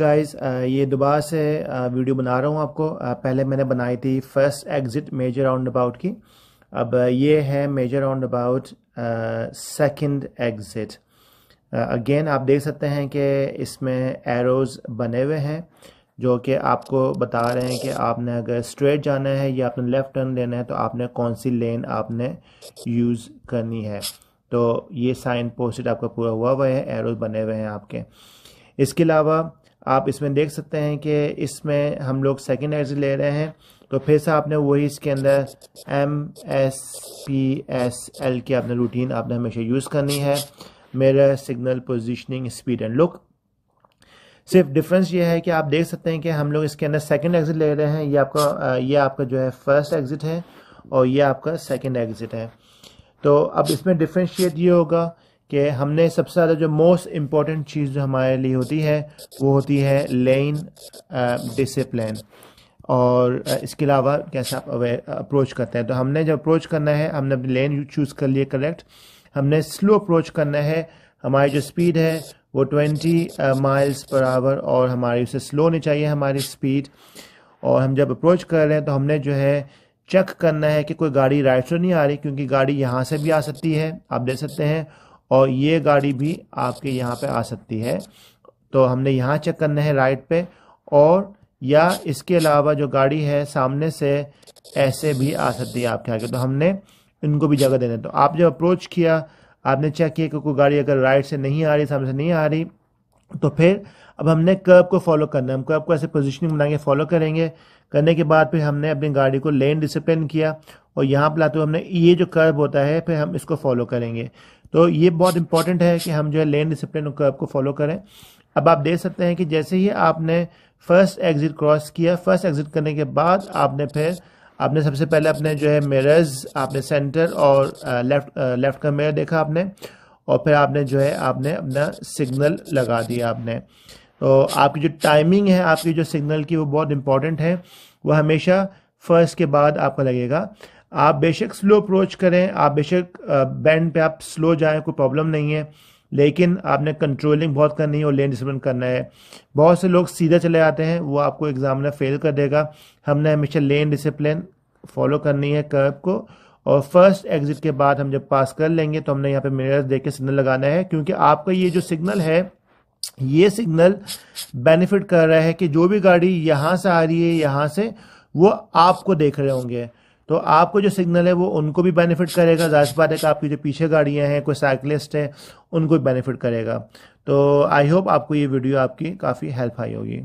guys uh, ये दोबारा से वीडियो uh, बना रहा हूँ आपको uh, पहले मैंने बनाई थी first exit major roundabout की अब ये है major roundabout second exit again आप देख सकते हैं कि इसमें एरोज बने हुए हैं जो कि आपको बता रहे हैं कि आपने अगर स्ट्रेट जाना है या आपने लेफ़्ट टर्न लेना है तो आपने कौन सी लेन आपने यूज़ करनी है तो ये साइन पोस्टेड आपका पूरा हुआ हुआ है एरोज बने हुए हैं आपके इसके अलावा आप इसमें देख सकते हैं कि इसमें हम लोग सेकेंड एग्जिट ले रहे हैं तो फिर से आपने वही इसके अंदर M S P S L की आपने रूटीन आपने हमेशा यूज़ करनी है mirror signal positioning speed and look सिर्फ डिफरेंस ये है कि आप देख सकते हैं कि हम लोग इसके अंदर सेकेंड एग्जिट ले रहे हैं ये आपका ये आपका जो है फर्स्ट एग्जिट है और ये आपका सेकेंड एग्जिट है तो अब इसमें डिफ्रेंशिएट ये होगा कि हमने सबसे ज़्यादा जो मोस्ट इम्पॉर्टेंट चीज़ जो हमारे लिए होती है वो होती है लेन डिसिप्लिन uh, और uh, इसके अलावा कैसे आप अप्रोच uh, करते हैं तो हमने जब अप्रोच करना है हमने अपनी लेन चूज़ कर लिए करेक्ट हमने स्लो अप्रोच करना है हमारी जो स्पीड है वो 20 माइल्स पर आवर और हमारी उसे स्लो नहीं चाहिए हमारी स्पीड और हम जब अप्रोच कर रहे हैं तो हमने जो है चेक करना है कि कोई गाड़ी राइट से नहीं आ रही क्योंकि गाड़ी यहाँ से भी आ सकती है आप देख सकते हैं और ये गाड़ी भी आपके यहाँ पे आ सकती है तो हमने यहाँ चेक करना है राइट पे और या इसके अलावा जो गाड़ी है सामने से ऐसे भी आ सकती है आपके आगे तो हमने इनको भी जगह देना तो आप जब अप्रोच किया आपने चेक किया कि कोई गाड़ी अगर राइट से नहीं आ रही सामने से नहीं आ रही तो फिर अब हमने कर्ब को फॉलो करना है हम कर्ब को ऐसे पोजिशनिंग बनाएंगे फॉलो करेंगे करने के बाद फिर हमने अपनी गाड़ी को लेन डिसिप्लिन किया और यहाँ पर लाते हुए हमने ये जो कर्व होता है फिर हम इसको फॉलो करेंगे तो ये बहुत इंपॉर्टेंट है कि हम जो है लेन डिसिप्लिन कर्व को फॉलो करें अब आप देख सकते हैं कि जैसे ही आपने फर्स्ट एग्जिट क्रॉस किया फर्स्ट एग्जिट करने के बाद आपने फिर आपने सबसे पहले अपने जो है मेरर्स आपने सेंटर और लेफ्ट लेफ्ट का मेयर देखा आपने और फिर आपने जो है आपने अपना सिग्नल लगा दिया आपने तो आपकी जो टाइमिंग है आपकी जो सिग्नल की वो बहुत इंपॉर्टेंट है वह हमेशा फर्स्ट के बाद आपका लगेगा आप बेशक स्लो अप्रोच करें आप बेशक बैंड पे आप स्लो जाएं कोई प्रॉब्लम नहीं है लेकिन आपने कंट्रोलिंग बहुत करनी है और लेन डिसिप्लिन करना है बहुत से लोग सीधे चले आते हैं वो आपको एग्जामिनर फेल कर देगा हमने हमेशा लेन डिसिप्लिन फॉलो करनी है कर्व को और फर्स्ट एग्जिट के बाद हम जब पास कर लेंगे तो हमने यहाँ पे मिरर्स देख के सिग्नल लगाना है क्योंकि आपका ये जो सिग्नल है ये सिग्नल बेनिफिट कर रहा है कि जो भी गाड़ी यहाँ से आ रही है यहाँ से वो आपको देख रहे होंगे तो आपको जो सिग्नल है वो उनको भी बेनिफिट करेगा जाहिर बात है कि आपकी जो पीछे गाड़ियाँ हैं कोई साइकिलिस्ट हैं उनको भी बेनिफिट करेगा तो आई होप आपको ये वीडियो आपकी काफ़ी हेल्प आई होगी